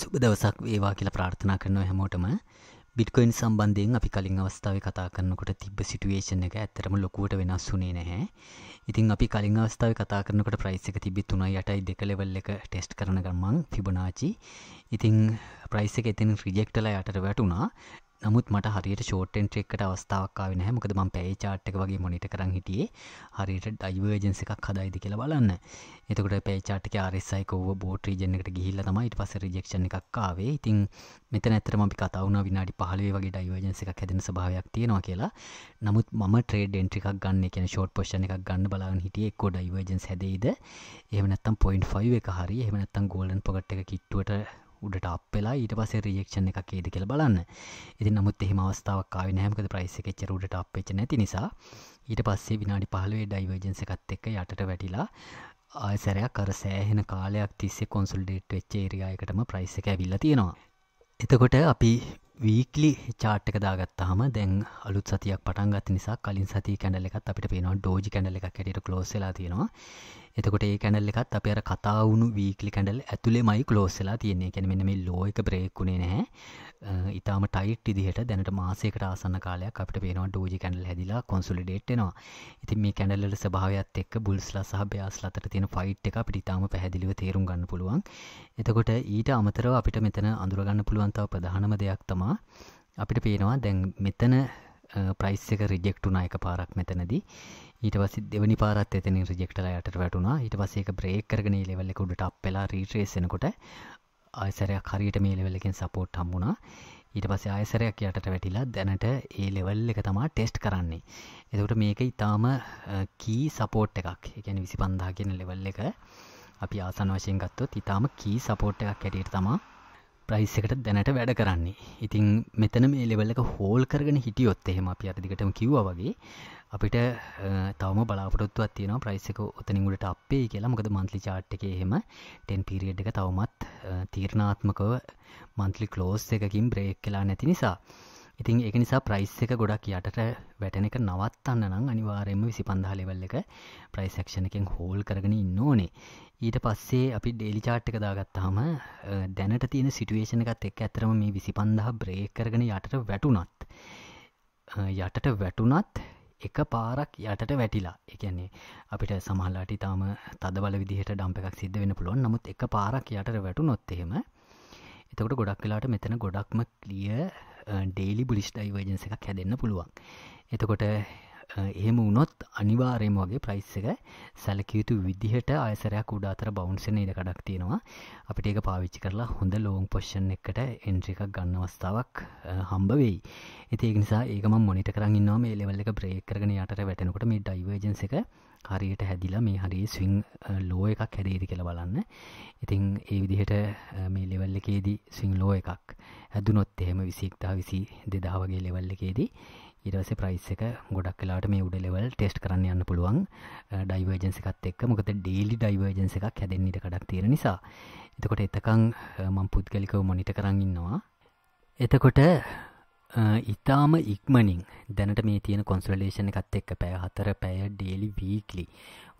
සුබ දවසක් වේවා කියලා ප්‍රාර්ථනා කරනවා හැමෝටම බිට්කොයින් සම්බන්ධයෙන් අපි කලින් අවස්ථාවේ කතා කරනකොට තිබ්බ සිටුවේෂන් එක ඇත්තටම ලොකුවට වෙනස් වුණේ නැහැ. ඉතින් අපි කලින් අවස්ථාවේ කතා කරනකොට ප්‍රයිස් එක තිබ්බේ 3.8යි 2 ලෙවල් එක ටෙස්ට් කරන ගමන් ෆිබොනාචි. ඉතින් ප්‍රයිස් එක එතන රිජෙක්ට් වෙලා යටට වැටුණා. නමුත් මට හරියට ෂෝටෙන් ට්‍රෙක්කට අවස්ථාවක්කාව නෑ මොකද ම පැයි චාට්ක වගේ මොනිට කරන්න හිටියේ හරියට ඩයිවර්ජන්ස එකක් හදයිද කියලා බලන්න එතකට පේචාටක ආරෙසයිකෝව බෝට්‍රීජනකට ගිහිල්ල තමයිට පස රජක්ෂණ එකක්කාවේ ඉතින් මෙත නැතරම අපි කතවන විනාඩි පහලේ වගේ ඩයිවර්ජන්ස එකක් හැදෙන භාවයක් තියෙනවා කියලා නමුත් ම ට්‍රේඩෙන්ට්‍රික් ගන්න කියෙන ෂෝට් පෝෂණ එකක් ගන්න බලාන් හිටිය එක්කෝ ඩයිවර්ජන්ස් හැදේද එහමනත්තම් පොයින්් ෆයි එක හරි එහමනත්තම් ගෝල්ඩන් පොගට් එක කිට්ටුවට උඩට අප් වෙලා ඊට පස්සේ රියක්ෂන් එකක් එයිද කියලා බලන්න. ඉතින් නමුත් එහෙම අවස්ථාවක් ආවේ නැහැ මොකද ප්‍රයිස් එක එච්චර උඩට අප් වෙච්ච නැති නිසා ඊට පස්සේ විනාඩි 15 ඩයිවර්ජන්ස් එකත් එක්ක යටට වැටිලා ආය සැරයක් අර සෑහෙන කාලයක් තිස්සේ කොන්සොලිඩේට් වෙච්ච ඒරියා එකටම ප්‍රයිස් එක ඇවිල්ලා තියෙනවා. එතකොට අපි වීක්ලි චාට්ක දාගත්තාම දැන් අලුත් සතියක් පටන්ගත් නිසා කලින් සති කැඩල් එකත් අපිට පේනවා ඩෝජි කැඩල එකක් ැට කලෝසලා තියෙනවා එතකොට ඒ කැඩල් එකත් අප අර කතාවුණු වීකලි කැඩල් ඇතුළේ මයි කලෝස්සලා තියන්නේ කැන මෙ මේ ලෝයක බ්‍රේක්ුණේ නැහැ ඉතාම ටයිට් ඉදිහට දැනට මාසේකට ආසන්න කාලයක් අපට පේනවා ඩෝජි කැඩල් හැදිලා කොන්සුලිඩේට්නවා ඉතින් මේ කැඩල්ලට සභාවයක්ත් එක් බුල්ස්ලා සහ බ්‍යාස් අතර තියෙන ෆයිට් එක අපිට ඉතාම පැහැදිලිව තේරුම් ගන්න පුළුවන් එතකොට ඊට අමතරව අපිට මෙතන අඳුරගන්න පුළුවන්තාව ප්‍රධානම දෙයක් තමා වෙනවා අපිට පේනවා දැන් මෙතන ප්‍රයිස් එක රිජෙක්ට් වුණා එකපාරක් මෙතනදී ඊට පස්සේ දෙවෙනි පාරත් එතනින් රිජෙක්ට් වෙලා යටට වැටුණා ඊට පස්සේ ඒක බ්‍රේක් කරගෙන ඒ ලෙවල් එක උඩට අප් වෙලා රීට්‍රේස් වෙනකොට ආයෙ සැරයක් හරියට මේ ලෙවල් එකෙන් සපෝට් හම්බුණා ඊට පස්සේ ආයසරයක් යටට වැටිලා දැනට ඒ ලෙවල් එක තමා ටෙස්ට් කරන්නේ. එතකොට මේක ඉතාම කී සපෝට් එකක්. ඒ කියන්නේ 25000 කියන ලෙවල් එක අපි ආසන්න වශයෙන් ගත්තොත් ඉතාම කී සපෝට් එකක් හැටියට තමා ප්‍රයිස් එකට දැනට වැඩ කරන්නේ ඉතිං මෙතන මේ ලෙවල්ලක හෝල් කරගෙන හිටියොත් එහෙම අපි අරදිකටම කිව්ව වගේ අපිට තවම බලාපොරොත්තුවත් තියෙනවා ප්‍රයිසක ඔතනිගුලට අපේ කියලා මොකද මන්ත්ලි චාට් එක එහෙම ටෙන් පිරිියඩ් එක තවමත් තීරණාත්මකව මන්ත්ලි කලෝස් එකකින් බ්‍රේක් කලා නැති නිසා ඉතින් ඒක නිසා ප්‍රයිස් එක ගොඩක් යටට වැටෙන එක නවත්තන්න නම් අනිවාර්යයෙන්ම 25000 ලෙවල් එක ප්‍රයිස් ඇක්ෂන් එකෙන් හෝල් කරගෙන ඉන්න ඕනේ. ඊට පස්සේ අපි ඩේලි chart එක දාගත්තාම දැනට තියෙන සිටුේෂන් එකත් එක්ක ඇත්තරම මේ 25000 බ්‍රේක් කරගෙන යටට වැටුණත් යටට වැටුණත් එක පාරක් යටට වැටිලා එකන්නේ අපිට සමහල්ලාට ඉතාම තදබල විදිහට ඩම්ප එකක් සිද්ධ වෙන පුළුවන් නමුත් එක පාරක් යටට වැටුනොත් එහෙම එතකොට ගොඩක් වෙලාට මෙතන ගොඩක්ම ක්ලිය ඩේලි බුලිෂ් ඩයිවර්ජන්ස එකක් හැදන්න පුළුවන් එතකොට එහෙම වුණොත් අනිවාරයම වගේ ප්‍රයිස් එක සැලකයුතු විදිහට අයසරයක් උඩ අතර බවන්සන ඉඩ කඩක් තියෙනවා අපිට ඒක පාවිච්චි කරලා හොඳ ලෝන් පොෂ්ෂන් එකට එන්ට්‍රිකක් ගන්න අවස්ථාවක් හම්බ වෙයි ඉතිඒ නිසා ඒකම මොනිට කරන්න න්නවා මේ ලෙවල් එක බ්‍රේකරගෙන යටට වැටෙනකොට මේ ඩයිවර්ජන්ස එක හරියට හැදිලා මේ හරි ස්විං ලෝ එකක් හැදේද කියලා බලන්න. ඉතින් ඒ විදිහට මේ ලෙවල් එකේදී ස්විං ලෝ එකක් හැදුනොත් එහෙම 21000 2000 වගේ ලෙවල් එකේදී ඊට පස්සේ ප්‍රයිස් එක ගොඩක් වෙලාවට මේ උඩ ලෙවල් ටෙස්ට් කරන්න යන්න පුළුවන් ඩයිවර්ජන්ස් එකත් එක්ක. මොකද ඩේලි ඩයිවර්ජන්ස් එකක් හැදෙන්න ඉඩ කඩක් තියෙන නිසා. එතකොට එතකන් මම පුද්ගලිකව මොනිටර් කරන් ඉන්නවා. එතකොට ඉතාම ඉක්මනින් දැනට මේ තියෙන කොන්සලේෂන් එකත් එක්ක පැය හතර පැය ඩේලි වීක්ලි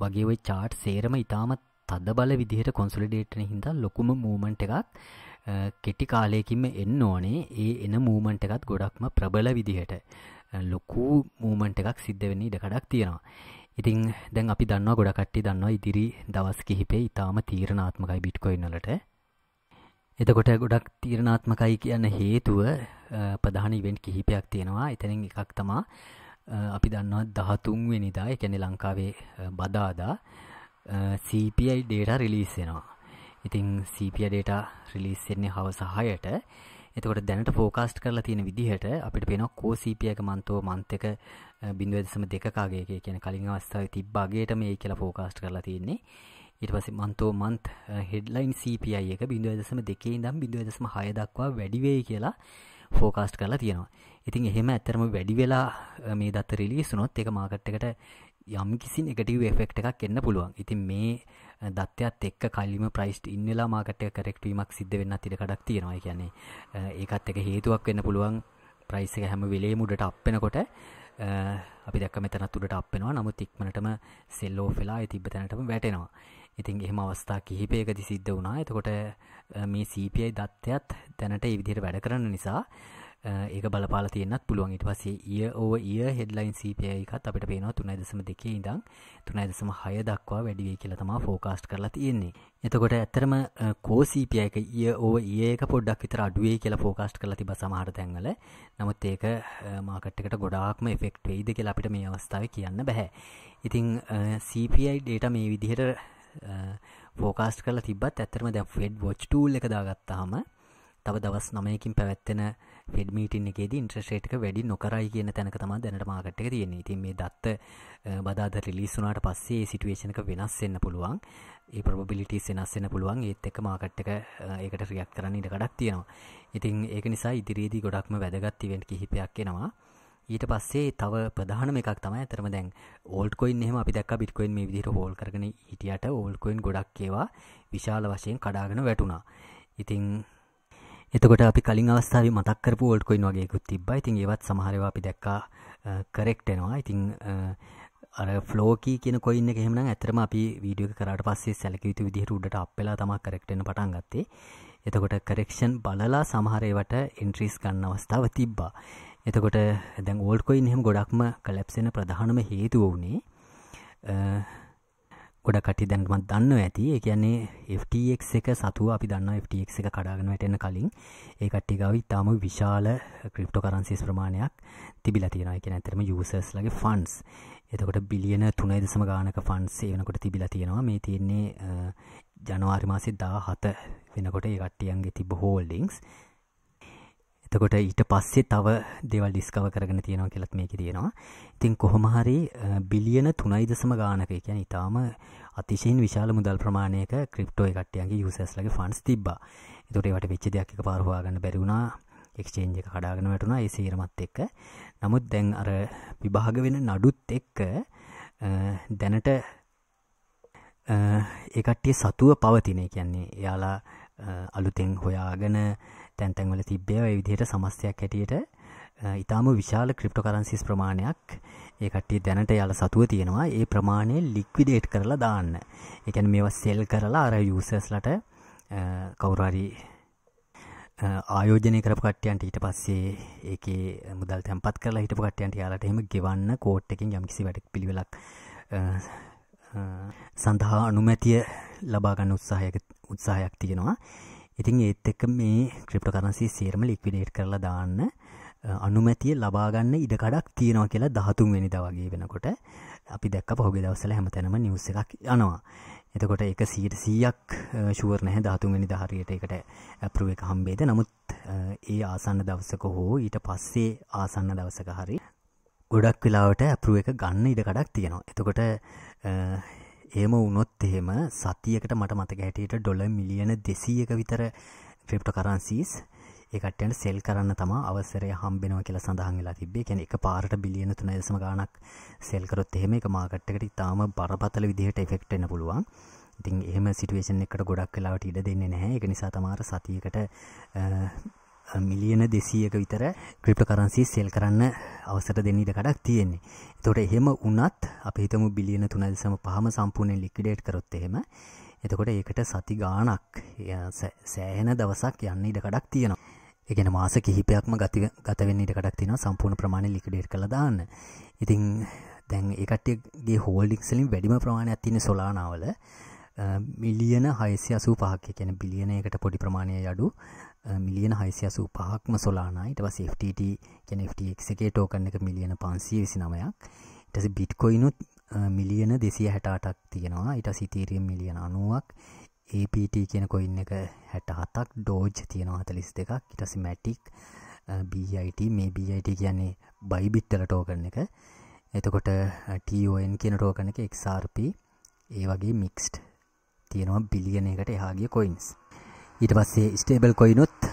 වගේ ඔය චාට් සේරම ඉතාමත් තද බල විදිහට කොන්සුලිඩේටන හින්දා ලොකුම මූමන්ට් එකත් කෙටි කාලයකින්ම එන්න ඕනේ ඒ එන මූමන්ට් එකත් ගොඩක්ම ප්‍රබල විදිහට ලොකු මූමන්ට් එකක් සිද්ධ වෙන්න ඉඩකඩක් තියෙනවා ඉතින් දැන් අපි දන්නවා ගොඩකට්ටි දන්නවා ඉදිරි දවස් කිහිපේ ඉතාම තීරණාත්මකයි බිට්කොයින්නලට එතකොට ගොඩක් තීරණාත්මකයි කියන්න හේතුව ප්‍රධාන ඉවෙන්ට් කිහිපයක් තියෙනවා එතනින් එකක් තමා අපි දන්නවා දහතුන්වෙනිදා එකැනෙ ලංකාවේ බදාදා CPI ඩේට රිලිස්සෙනවා ඉතිං CPI ඩේට රිලිස්සෙන්නේ හවසහයට එතකොට දැනට ෆෝකාස්ට් කරලා තියෙන විදිහට අපිට පෙන කෝ CPI එක මන්තෝ මන්තක බිඳුවදසම දෙකකාගේ කියන කලින් අවස්ථාව තිබ්බාගේට මේ කියලා ෆෝකාස්ට් කරලා තියෙන්නේ ඉට පස මන්තෝ මන්ත් හෙඩ්ලයින් CPI එක බිඳුවදසම දෙකේ දම් බිඳුවදසම හය දක්වා වැඩිවේ කියලා ෆෝකාස්ට් කරලා තියෙනවා ඉතින් එහෙම ඇත්තරම වැඩි වෙලා මේ දත්ත රිලිසුනොත් එක මාකට්ටකට යම් කිසි එකටව එෆෙක්් එකක් එන්න පුළුවන් ඉතින් මේ දත්තයත් එක් කලිම ප්‍රයිස්ට ඉන්නලා මාකට කරෙක්ටවීමක් සිද්ධ වෙන්න තිට කඩක් තියෙනවා කියන්නේ ඒකත් එක හේතුවක් වෙන්න පුළුවන් ප්‍රයිස් එක හැම වෙලේ මුඩට අප්පෙනකොට අපි දැක් මෙතනත් තුඩට අප්පෙනවා නමුත් ඉක්මනටම සෙල්ලෝ ෆෙලා තිබ තැනටම වැටෙනවා ඉතින් එහෙම අවස්ථා කිහිපයකදි සිද්ධ වුණා. එතකොට මේ CPI දත්තයත් දැනට ඒ විදිහට වැඩ කරන නිසා ඒක බලපාලා තියෙන්නත් පුළුවන්. ඊට පස්සේ year over year headline CPI එකත් අපිට පේනවා 3.2 ඉඳන් 3.6 දක්වා වැඩි වෙයි කියලා තමයි forecast කරලා තියෙන්නේ. එතකොට ඇත්තටම core CPI එක year over year එක පොඩ්ඩක් විතර අඩු වෙයි කියලා forecast කරලා තිබ්බා සමහර තැන්වල. නමුත් ඒක market එකට ගොඩාක්ම effect වෙයිද කියලා අපිට මේ අවස්ථාවේ කියන්න බෑ. ඉතින් CPI data මේ විදිහට ෆෝකාස්ට කල තිබත් ඇතරම දැ ෆෙඩ් වෝච් ටූල් එක දාගත්තාම තව දවස් නමයකින් පැවැත්වෙන ෆෙඩමීටින් එකේද ඉන්ට්‍රේට්ක වැඩි නොකරයි කියන තැනක තම දැනට මාගට්ක තියෙන ඉතින් මේ දත්ත බදාද රිලිස්සුනාට පස්සේ සිටුවේෂනක වෙනස්වෙන්න පුළුවන් ඒ ප්‍රබිලිටි සෙනස්සෙන පුළුවන් ඒත් එක මාකට්ටක ඒකට රියක් කරන්න ඉඩ ගඩක් තියෙනවා ඉතින් ඒක නිසා ඉදිරියේදී ගොඩක්ම වැදගත් ඉවෙන්ට කිහිපයක් එෙනවා ඊට පස්සේ තව ප්‍රධානම එකක් තමයි අතරම දැන් ඕල්ඩ් කොයින් එහෙම අපි දැක්කා බිට්කොයින් මේ විදිහට හෝල් කරගෙන හිටියට ඕල්ඩ් කොයින් ගොඩක් ඒවා විශාල වශයෙන් කඩාගෙන වැටුණා. ඉතින් එතකොට අපි කලින් අවස්ථාවේ මතක් කරපු ඕල්ඩ් කොයින් වගේ එකක් තිබ්බා. ඉතින් ඒවත් සමහර ඒවා අපි දැක්කා කරෙක්ට් වෙනවා. ඉතින් අර ෆ්ලෝකී කියන කොයින්න එක එහෙමනම් ඇත්තටම අපි වීඩියෝ එක කරාට පස්සේ සැලකිය යුතු විදිහට උඩට අප් වෙලා තමයි කරෙක්ට් වෙන්න පටන් ගත්තේ. එතකොට කරෙක්ෂන් බලලා සමහර ඒවට එන්ට්‍රීස් ගන්න අවස්ථාව තිබ්බා. එතකොට දැන් ඕල්ඩ් කොයින් එහෙම ගොඩක්ම කලැප්ස් වෙන ප්‍රධානම හේතුව වුණේ ගොඩක් කටි දැන් මම දන්නවා ඇති. ඒ කියන්නේ FTX එක සතුව අපි දන්නවා FTX එක කඩාගෙන වැටෙන්න කලින් ඒ කට්ටිය ගාව ඉතාම විශාල ක්‍රිප්ටෝකරන්සිස් ප්‍රමාණයක් තිබිලා තියෙනවා. ඒ කියන්නේ ඇත්තටම යූසර්ස්ලාගේ ෆන්ඩ්ස්. එතකොට බිලියන 3.5 ගානක ෆන්ඩ්ස් ඒ වෙනකොට තිබිලා තියෙනවා. මේ තියෙන්නේ ජනවාරි මාසේ 17 වෙනකොට ඒ කට්ටියන්ගේ තිබ්බ හෝල්ඩින්ග්ස් එතකොට ඊට පස්සේ තව දේවල් ඩිස්කව කරගෙන තියෙනවා කියලත් මේකේ තියෙනවා. ඉතින් කොහොම හරි බිලියන 3.0 ගානක ඒ කියන්නේ ඊටාම අතිශයින් විශාල මුදල් ප්‍රමාණයක ක්‍රිප්ටෝ එකට්ටියන්ගේ යූසර්ස්ලගේ ෆන්ඩ්ස් තිබ්බා. ඒතකොට ඒවට වෙච්ච දෙයක් එකපාර හොයාගන්න බැරි වුණා. එක්ස්චේන්ජ් එක කඩාගෙන වැටුණා ඒ සීරමත් එක්ක. නමුත් දැන් අර විභාග වෙන නඩුත් එක්ක දැනට ඒ කට්ටිය සතුව පවතින. ඒ කියන්නේ එයාලා අලුතෙන් හොයාගෙන තැන් තැන්වල තිබ්බේ ඔය විදිහට සමස්තයක් හැටියට ඉතාම විශාල ක්‍රිප්ටෝකරන්සිස් ප්‍රමාණයක් ඒ කට්ටිය දැනට යාලා සතුව තියෙනවා ඒ ප්‍රමාණය ලික්විඩේට් කරලා දාන්න. ඒ කියන්නේ මේවා සෙල් කරලා අර යූසර්ස්ලට කවුරු හරි ආයෝජනය කරපු කට්ටියන්ට ඊට පස්සේ ඒකේ මුදල් තැන්පත් කරලා හිටපු කට්ටියන්ට යාලට එහෙම ගෙවන්න කෝට් එකෙන් යම්කිසි වැඩ පිළිවෙලක් සඳහා අනුමැතිය ලබා ගන්න උත්සාහයක උත්සාහයක් තියෙනවා. ඉතින් ඒත් එක්ක මේ ක්‍රිප්ටෝකරන්සි සියරම ලික්විඩේට් කරලා දාන්න අනුමැතිය ලබා ගන්න ඉඩ කඩක් තියෙනවා කියලා 13 වෙනිදා වගේ වෙනකොට අපි දැක්ක පහුගිය දවස්වල හැමතැනම නිවුස් එකක් යනවා. එතකොට ඒක 100%ක් ෂුවර් නැහැ 13 වෙනිදා හරියට ඒකට අප්‍රූව් එක හම්බෙයිද. නමුත් ඒ ආසන්න දවසක හෝ ඊට පස්සේ ආසන්න දවසක හරි ගොඩක් වෙලාවට අප්‍රූව් එක ගන්න ඉඩ කඩක් තියෙනවා. එතකොට ඒම වුණොත් එහෙම සතියකට මට මතක හැටියට ඩොල මිලියන දෙසීයක විතර ක්‍රිප්ට කරන්සිස් ඒකටයන්ට සෙල් කරන්න තම අවසරය හම්බෙනවා කියලා සඳහන් වෙලා තිබේ කැන එක පාරට බිලියන තුන දෙසම ගානක් සෙල්කරොත් එහෙම එක මාකට්ටකට ඉතාම බරපතල විදිහට එෆෙක්ටෙන පුළුවන් ඉතින් එහෙම සිටුවේෂන් එකට ගොඩක් කලාවට ඉඩ දෙන්නේ නැහැ එක නිසා තමාර සතියකට මිලියන 200ක විතර ක්‍රිප්ටෝ කරන්සි සෙල් කරන්න අවසර දෙන්න ඉඩ කඩක් තියෙන්නේ. එතකොට එහෙම වුණත් අපි හිතමු බිලියන 3.5ම සම්පූර්ණයෙන් ලික්විඩේට් කරොත් එහෙම එතකොට ඒකට සති ගාණක් සෑහෙන දවසක් යන්න ඉඩ කඩක් තියෙනවා. ඒ කියන්නේ මාස කිහිපයක්ම ගත ගත වෙන්න ඉඩ කඩක් තියෙනවා සම්පූර්ණ ප්‍රමාණය ලික්විඩේට් කරලා දාන්න. ඉතින් දැන් ඒ කට්ටියගේ හෝල්ඩින්ග්ස් වලින් වැඩිම ප්‍රමාණයක් තියෙන සොලානාවල මිලියන 685ක් කියන්නේ බිලියන එකට පොඩි ප්‍රමාණයක් අඩු මිලියන 685ක්ම සොලානා ඊට පස්සේ FTT කියන්නේ FTX එකේ ටෝකන් එක මිලියන 529ක් ඊට පස්සේ බිට්කොයිනුත් මිලියන 268ක් තියෙනවා ඊට පස්සේ Ethereum මිලියන 90ක් APT කියන කොයින් එක 67ක් Doge තියෙනවා 42ක් ඊට පස්සේ Matic BIT මේ BIT කියන්නේ Bybit වල ටෝකන් එක එතකොට TON කියන ටෝකන් එක XRP ඒ වගේ මික්ස්ඩ් තියෙනවා බිලියන එකට එහා ගිය කොයින්ස් ඊට පස්සේ ස්ටේබල් කොයිනුත්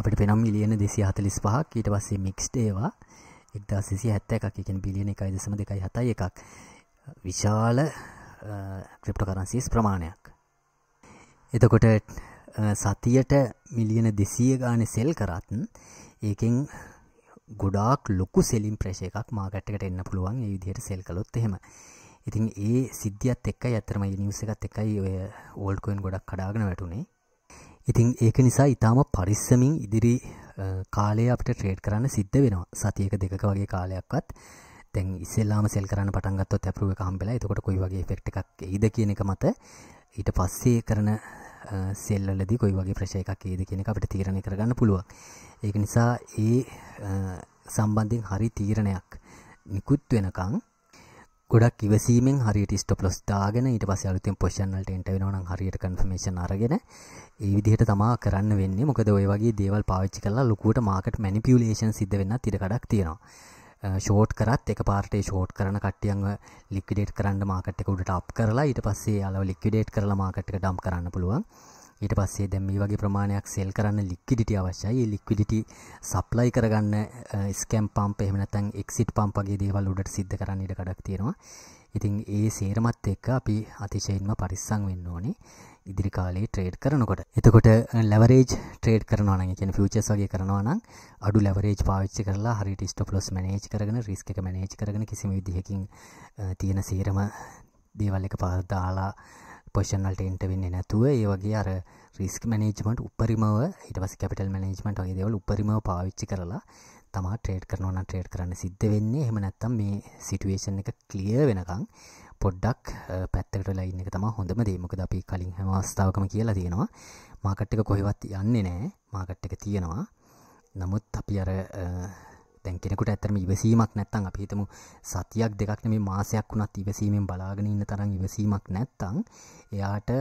අපිට පෙනම් මිලියන දෙසි හතලිස් පහක් ඊට පස්සේ මික්ස්ට ඒවා එක්දා සිසි හැත්ත එකක් එකෙන් බිලියන එකයි දෙසම දෙකයි හතයි එකක් විශාල ක්‍රිප්ට කරන්සිස් ප්‍රමාණයක් එතකොට සතියට මිලියන දෙසිය ගාන සෙල් කරත්න් ඒකෙන් ගොඩාක් ලොකු සෙලිම් ප්‍රශයකක් මාගට්කට එන්න පුළුවන් ඒ විදිහයට සෙල් කලොත් එහෙම ඉතින් ඒ සිද්ධියත් එක්කයි ඇත්තරම නිවස එකත් එකයි ඔය ඕල්ඩ් කොයින් ගොඩක් කඩාගෙන වැටුනේ ඉතින් ඒක නිසා ඉතාම පරිස්සමින් ඉදිරි කාලය අපිට ට්‍රේඩ් කරන්න සිද්ධ වෙනවා සතියක දෙකක වගේ කාලයක්වත් දැන් ඉස්සෙල්ලාම සෙල් කරන්න පටන් ගත්තොත් ඇප්‍රූව් එක හම්බෙලා එතකොට කොයි වගේ ඉෆෙක්ට් එකක් එයිද කියන එක මත ඊට පස්සේ කරන සෙල්ලලදී කොයි වගේ ප්‍රශය එකක් ඒද කියන එක අපිට තීරණය කරගන්න පුළුවන්. ඒක නිසා ඒ සම්බන්ධයෙන් හරි තීරණයක් නිකුත් වෙනකං ගොඩක් ඉවසීමෙන් හරියට ස්ටොප් ලොස් දාගෙන ඊට පස්සේ අලුතෙන් පොසිෂන් වලට එන්ටර් වෙනවා නම් හරියට කන්ෆර්මේෂන් අරගෙන ඒ විදිහට තමයි කරන්න වෙන්නේ. මොකද ওই වගේ දේවල් පාවිච්චි කරලා ලොකුවට මාකට් මැනිපියුලේෂන් සිද්ධ වෙන්නත් ඉඩ කඩක් තියෙනවා. ෂෝට් කරත් එක පාර්ටේ ෂෝට් කරන කට්ටියන්ව ලික්විඩේට් කරන්න මාකට් එක උඩට අප් කරලා ඊට පස්සේ අලව ලික්විඩේට් කරලා මාකට් එක ඩම්ප් කරන්න පුළුවන්. ඊට පස්සේ දැන් මේ වගේ ප්‍රමාණයක් සෙල් කරන්න ලික්විඩිටි අවශ්‍යයි. ඒ ලික්විඩිටි සප්ලයි කරගන්න ස්කැම් පම්ප් එහෙම නැත්නම් එක්සිට් පම්ප් වගේ දේවල් උඩට සිද්ධ කරන්න ඉඩ කඩක් තියෙනවා. ඉතින් ඒ සේරමත් එක්ක අපි අතිශයින්ම පරිස්සම් වෙන්න ඕනේ. ඉදිරි කාලේ ට්‍රේඩ් කරනකොට. එතකොට ලැවරේජ් ට්‍රේඩ් කරනවා නම්, කියන්නේ ෆියුචර්ස් වගේ කරනවා නම් අඩු ලැවරේජ් පාවිච්චි කරලා හරියට ස්ටොප් ලොස් මැනේජ් කරගෙන රිස්ක් එක මැනේජ් කරගෙන කිසිම විදිහකින් තියෙන සීරම දේවල් එක පාර දාලා පොෂන් වලට එන්ට වෙන්නේ නැතුව ඒ වගේ අර රිස්ක් මැනේජ්මන්ට් උපරිමව ඊට පස්සේ කැපිටල් මැනේජ්මන්ට් වගේ දේවල් උපරිමව පාවිච්චි කරලා තමා ට්‍රේඩ් කරනවා නම් ට්‍රේඩ් කරන්න සිද්ධ වෙන්නේ එහෙම නැත්නම් මේ සිටුේෂන් එක ක්ලියර් වෙනකන් පොඩ්ඩක් පැත්තකට ලයින් එක තමයි හොඳම දේ. මොකද අපි කලින් හැම අවස්ථාවකම කියලා තියෙනවා මාකට් එක කොහෙවත් යන්නේ නැහැ. මාකට් එක තියෙනවා. නමුත් අපි අර දැන් කෙනෙකුට ඇත්තටම ඉවසීමක් නැත්තම් අපි හිතමු සතියක් දෙකක් නෙමෙයි මාසයක් වුණත් ඉවසීමෙන් බලාගෙන ඉන්න තරම් ඉවසීමක් නැත්තම් එයාට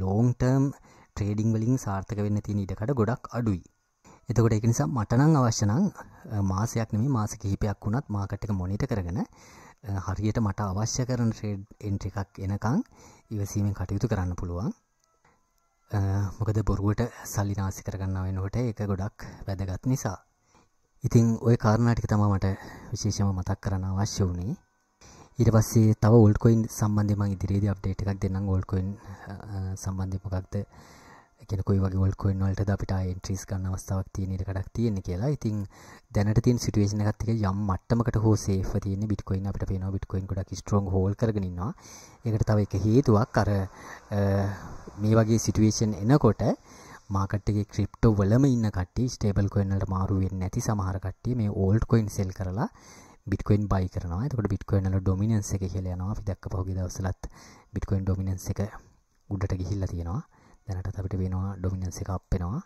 ලෝන් ටර්ම් ට්‍රේඩිං වලින් සාර්ථක වෙන්න තියෙන ඉඩකඩ ගොඩක් අඩුයි. එතකොට ඒක නිසා මට නම් අවශ්‍ය නම් මාසයක් නෙමෙයි මාස කිහිපයක් වුණත් මාකට් එක මොනිටර් කරගෙන හරියට මට අවශ්‍ය කරන ට්‍රේඩ් එන්ට්‍රි එකක් එනකන් ඉවසීමෙන් කටයුතු කරන්න පුළුවන්. මොකද බොරුවට සල්ලි නාස්ති කරගන්න වෙනකොට ඒක ගොඩක් වැදගත් නිසා. ඉතින් ওই කාරණා ටික තමයි මට විශේෂම මතක් කරන්න අවශ්‍ය වුණේ. ඊට පස්සේ තව ඕල්ඩ් කොයින් සම්බන්ධයෙන් මම ඉදිරියේදී අප්ඩේට් එකක් දෙන්නම් ඕල්ඩ් කොයින් සම්බන්ධයෙන් මොකක්ද කියන කොයි වගේ ඕල්ඩ් කොයින් වලටද අපිට එන්ට්‍රීස් ගන්න අවස්ථාවක් තියෙන ඉඩ කඩක් තියෙන කියලා. ඉතින් දැනට තියෙන සිටුේෂන් එකත් එක්ක යම් මට්ටමකට හෝ සේෆ්ව තියෙන බිට්කොයින් අපිට පේනවා බිට්කොයින් ගොඩක් ස්ට්‍රොං හෝල් කරගෙන ඉන්නවා. ඒකට තව එක හේතුවක් අර මේ වගේ සිටුේෂන් එනකොට මාකට් එකේ ක්‍රිප්ටෝ වලම ඉන්න කට්ටිය ස්ටේබල් කොයින් වලට මාරු වෙන්නේ නැති සමහර කට්ටිය මේ ඕල්ඩ් කොයින් සෙල් කරලා බිට්කොයින් බයි කරනවා එතකොට බිට්කොයින් වල ඩොමිනන්ස් එක ඉහළ යනවා අපි දැක්ක පහුගිය දවස්වලත් බිට්කොයින් ඩොමිනන්ස් එක උඩට ගිහිල්ලා තියෙනවා දැනටත් අපිට වෙනවා ඩොමිනන්ස් එක අප් වෙනවා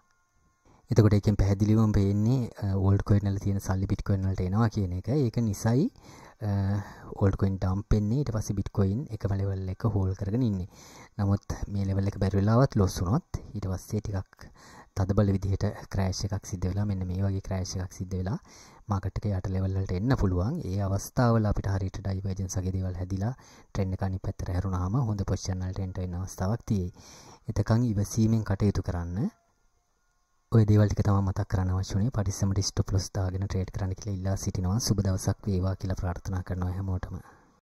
එතකොට එකෙන් පැහැදිලිවම පේන්නේ ඕල්ඩ් කොයින් වල තියෙන සල්ලි බිට්කොයින් වලට එනවා කියන එක ඒක නිසයි ඕල්කොයින් ඩම් පෙන්නේ ඉට පස බිට්කොයින් එකම ලෙවල් එක හෝල් කරගෙන ඉන්නේ නමුත් මේ ලෙවල් එක බැරිවෙලාවත් ලොස්සුනොත් ඊට පස්සේ ටිකක් තදබල විදිහට ක්‍රෑශ් එකක් සිද්ධ වෙලා මෙන්න මේ වගේ ක්‍රෑශ් එකක් සිද්ධ වෙලා මාකට්ක යට ලෙවල්ලට එන්න පුළුවන් ඒ අවස්ථාවල අපිට හරිට ඩයිවර්ජන් සගේ දේවල් හැදිලා ට්‍රෙන්ඩ් එකනි පැත්තර හැරුණාම හොඳ පොෂ්චනල් ටෙන්ට වෙන අවස්ථාවක් තියෙයි එතකං ඉවසීමෙන් කටයුතු කරන්න ඔය දේවල් ටික තමයි මතක් කරන්න අවශ්‍ය වුණේ. පරිස්සමට ස්ටොප් ලොස් දාගෙන ට්‍රේඩ් කරන්න කියලා ඉල්ලා සිටිනවා. සුබ දවසක් වේවා කියලා ප්‍රාර්ථනා කරනවා හැමෝටම.